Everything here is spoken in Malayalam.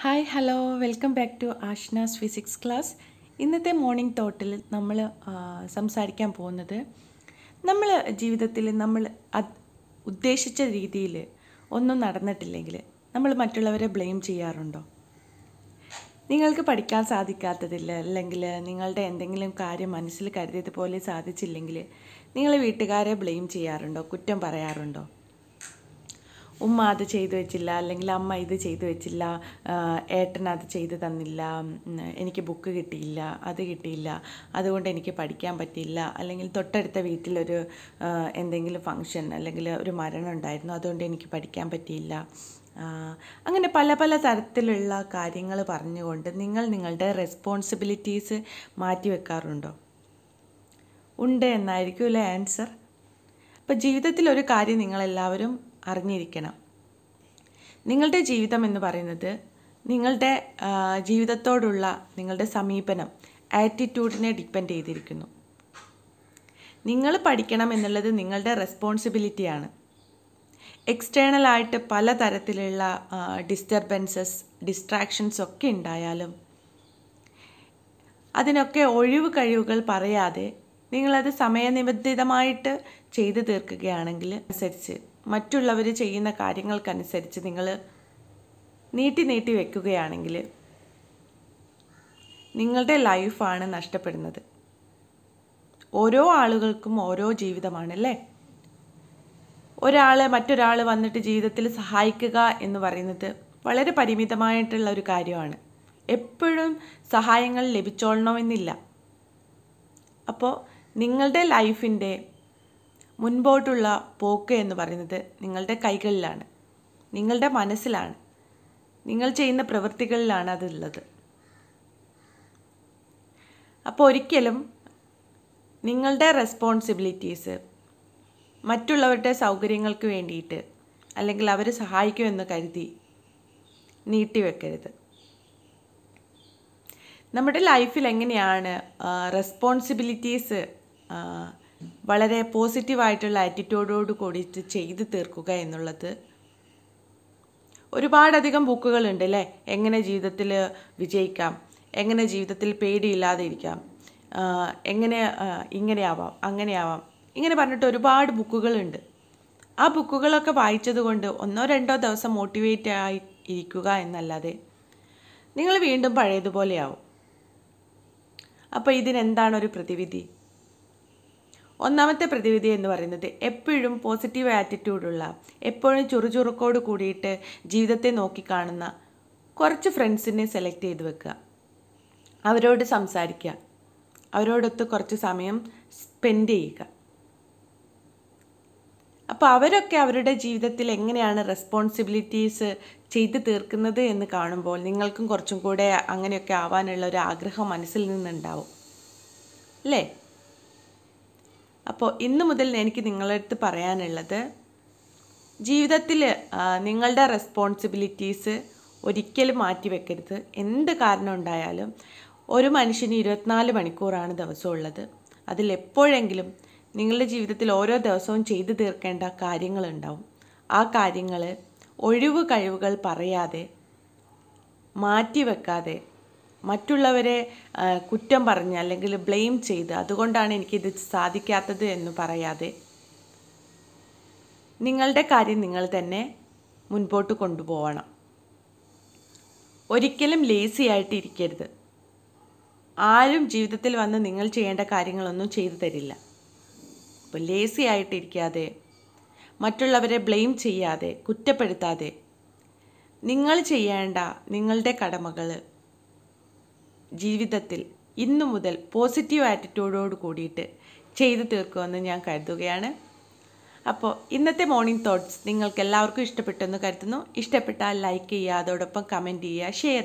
hi hello welcome back to Ashna's physics class ഇന്നത്തെ മോർണിംഗ് തോട്ടിൽ നമ്മൾ സംസാരിക്കാൻ പോകുന്നത് നമ്മൾ ജീവിതത്തിൽ നമ്മൾ ഉദ്ദേശിച്ച രീതിയിൽ ഒന്നും നടന്നിട്ടില്ലെങ്കിൽ നമ്മൾ മറ്റുള്ളവരെ ബ്ലെയിം ചെയ്യാറുണ്ടോ നിങ്ങൾക്ക് പഠിക്കാൻ സാധിക്കാത്തതില്ല അല്ലെങ്കിൽ നിങ്ങളുടെ എന്തെങ്കിലും കാര്യം മനസ്സിൽ കരുതിയതുപോലെ സാധിച്ചില്ലെങ്കിൽ നിങ്ങൾ വീട്ടുകാരെ ബ്ലെയിം ചെയ്യാറുണ്ടോ കുറ്റം പറയാറുണ്ടോ ഉമ്മ അത് ചെയ്തു വെച്ചില്ല അല്ലെങ്കിൽ അമ്മ ഇത് ചെയ്തു വെച്ചില്ല ഏട്ടൻ അത് ചെയ്തു തന്നില്ല എനിക്ക് ബുക്ക് കിട്ടിയില്ല അത് കിട്ടിയില്ല അതുകൊണ്ട് എനിക്ക് പഠിക്കാൻ പറ്റിയില്ല അല്ലെങ്കിൽ തൊട്ടടുത്ത വീട്ടിലൊരു എന്തെങ്കിലും ഫങ്ഷൻ അല്ലെങ്കിൽ ഒരു മരണം ഉണ്ടായിരുന്നു അതുകൊണ്ട് എനിക്ക് പഠിക്കാൻ പറ്റിയില്ല അങ്ങനെ പല പല തരത്തിലുള്ള കാര്യങ്ങൾ പറഞ്ഞുകൊണ്ട് നിങ്ങൾ നിങ്ങളുടെ റെസ്പോൺസിബിലിറ്റീസ് മാറ്റിവെക്കാറുണ്ടോ ഉണ്ട് അല്ലേ ആൻസർ അപ്പോൾ ജീവിതത്തിൽ ഒരു കാര്യം നിങ്ങളെല്ലാവരും അറിഞ്ഞിരിക്കണം നിങ്ങളുടെ ജീവിതം എന്ന് പറയുന്നത് നിങ്ങളുടെ ജീവിതത്തോടുള്ള നിങ്ങളുടെ സമീപനം ആറ്റിറ്റ്യൂഡിനെ ഡിപ്പെൻഡ് ചെയ്തിരിക്കുന്നു നിങ്ങൾ പഠിക്കണം എന്നുള്ളത് നിങ്ങളുടെ റെസ്പോൺസിബിലിറ്റിയാണ് എക്സ്റ്റേണലായിട്ട് പലതരത്തിലുള്ള ഡിസ്റ്റർബൻസസ് ഡിസ്ട്രാക്ഷൻസ് ഒക്കെ ഉണ്ടായാലും അതിനൊക്കെ ഒഴിവ് കഴിവുകൾ പറയാതെ നിങ്ങളത് സമയനിബന്ധിതമായിട്ട് ചെയ്തു തീർക്കുകയാണെങ്കിൽ അനുസരിച്ച് മറ്റുള്ളവർ ചെയ്യുന്ന കാര്യങ്ങൾക്കനുസരിച്ച് നിങ്ങൾ നീട്ടി നീട്ടി വെക്കുകയാണെങ്കിൽ നിങ്ങളുടെ ലൈഫാണ് നഷ്ടപ്പെടുന്നത് ഓരോ ആളുകൾക്കും ഓരോ ജീവിതമാണല്ലേ ഒരാൾ മറ്റൊരാൾ വന്നിട്ട് ജീവിതത്തിൽ സഹായിക്കുക എന്ന് പറയുന്നത് വളരെ പരിമിതമായിട്ടുള്ള ഒരു കാര്യമാണ് എപ്പോഴും സഹായങ്ങൾ ലഭിച്ചോളണമെന്നില്ല അപ്പോൾ നിങ്ങളുടെ ലൈഫിൻ്റെ മുൻപോട്ടുള്ള പോക്ക് എന്ന് പറയുന്നത് നിങ്ങളുടെ കൈകളിലാണ് നിങ്ങളുടെ മനസ്സിലാണ് നിങ്ങൾ ചെയ്യുന്ന പ്രവൃത്തികളിലാണ് അതുള്ളത് അപ്പോൾ ഒരിക്കലും നിങ്ങളുടെ റെസ്പോൺസിബിലിറ്റീസ് മറ്റുള്ളവരുടെ സൗകര്യങ്ങൾക്ക് വേണ്ടിയിട്ട് അല്ലെങ്കിൽ അവർ സഹായിക്കുമെന്ന് കരുതി നീട്ടിവെക്കരുത് നമ്മുടെ ലൈഫിൽ എങ്ങനെയാണ് റെസ്പോൺസിബിലിറ്റീസ് വളരെ പോസിറ്റീവായിട്ടുള്ള ആറ്റിറ്റ്യൂഡോട് കൂടിയിട്ട് ചെയ്ത് തീർക്കുക എന്നുള്ളത് ഒരുപാടധികം ബുക്കുകളുണ്ട് അല്ലേ എങ്ങനെ ജീവിതത്തിൽ വിജയിക്കാം എങ്ങനെ ജീവിതത്തിൽ പേടിയില്ലാതിരിക്കാം ഇരിക്കാം എങ്ങനെ ഇങ്ങനെയാവാം അങ്ങനെയാവാം ഇങ്ങനെ പറഞ്ഞിട്ട് ഒരുപാട് ബുക്കുകളുണ്ട് ആ ബുക്കുകളൊക്കെ വായിച്ചത് കൊണ്ട് ഒന്നോ രണ്ടോ ദിവസം മോട്ടിവേറ്റ് ആയി ഇരിക്കുക എന്നല്ലാതെ നിങ്ങൾ വീണ്ടും പഴയതുപോലെയാവും അപ്പോൾ ഇതിനെന്താണ് ഒരു പ്രതിവിധി ഒന്നാമത്തെ പ്രതിവിധി എന്ന് പറയുന്നത് എപ്പോഴും പോസിറ്റീവ് ആറ്റിറ്റ്യൂഡുള്ള എപ്പോഴും ചുറുചുറുക്കോട് കൂടിയിട്ട് ജീവിതത്തെ നോക്കിക്കാണുന്ന കുറച്ച് ഫ്രണ്ട്സിനെ സെലക്ട് ചെയ്ത് വെക്കുക അവരോട് സംസാരിക്കുക അവരോടൊത്ത് കുറച്ച് സമയം സ്പെൻഡ് ചെയ്യുക അപ്പോൾ അവരൊക്കെ അവരുടെ ജീവിതത്തിൽ എങ്ങനെയാണ് റെസ്പോൺസിബിലിറ്റീസ് ചെയ്തു തീർക്കുന്നത് എന്ന് കാണുമ്പോൾ നിങ്ങൾക്കും കുറച്ചും കൂടെ അങ്ങനെയൊക്കെ ആവാനുള്ള ഒരു ആഗ്രഹം മനസ്സിൽ നിന്നുണ്ടാവും അല്ലേ അപ്പോൾ ഇന്ന് മുതൽ എനിക്ക് നിങ്ങളുടെ അടുത്ത് പറയാനുള്ളത് ജീവിതത്തിൽ നിങ്ങളുടെ റെസ്പോൺസിബിലിറ്റീസ് ഒരിക്കലും മാറ്റിവെക്കരുത് എന്ത് കാരണം ഉണ്ടായാലും ഒരു മനുഷ്യന് ഇരുപത്തിനാല് മണിക്കൂറാണ് ദിവസമുള്ളത് അതിൽ എപ്പോഴെങ്കിലും നിങ്ങളുടെ ജീവിതത്തിൽ ഓരോ ദിവസവും ചെയ്തു തീർക്കേണ്ട കാര്യങ്ങളുണ്ടാവും ആ കാര്യങ്ങൾ ഒഴിവ് കഴിവുകൾ പറയാതെ മാറ്റിവെക്കാതെ മറ്റുള്ളവരെ കുറ്റം പറഞ്ഞ് അല്ലെങ്കിൽ ബ്ലെയിം ചെയ്ത് അതുകൊണ്ടാണ് എനിക്കിത് സാധിക്കാത്തത് എന്ന് പറയാതെ നിങ്ങളുടെ കാര്യം നിങ്ങൾ തന്നെ മുൻപോട്ട് കൊണ്ടുപോകണം ഒരിക്കലും ലേസി ആയിട്ടിരിക്കരുത് ഇരിക്കരുത് ആരും ജീവിതത്തിൽ വന്ന് നിങ്ങൾ ചെയ്യേണ്ട കാര്യങ്ങളൊന്നും ചെയ്തു തരില്ല അപ്പോൾ ലേസി ആയിട്ടിരിക്കാതെ മറ്റുള്ളവരെ ബ്ലെയിം ചെയ്യാതെ കുറ്റപ്പെടുത്താതെ നിങ്ങൾ ചെയ്യേണ്ട നിങ്ങളുടെ കടമകൾ ജീവിതത്തിൽ ഇന്നു മുതൽ പോസിറ്റീവ് ആറ്റിറ്റ്യൂഡോട് കൂടിയിട്ട് ചെയ്തു തീർക്കുമെന്ന് ഞാൻ കരുതുകയാണ് അപ്പോൾ ഇന്നത്തെ മോർണിംഗ് തോട്ട്സ് നിങ്ങൾക്ക് എല്ലാവർക്കും ഇഷ്ടപ്പെട്ടെന്ന് കരുതുന്നു ഇഷ്ടപ്പെട്ടാൽ ലൈക്ക് ചെയ്യുക അതോടൊപ്പം കമൻറ്റ് ചെയ്യുക ഷെയർ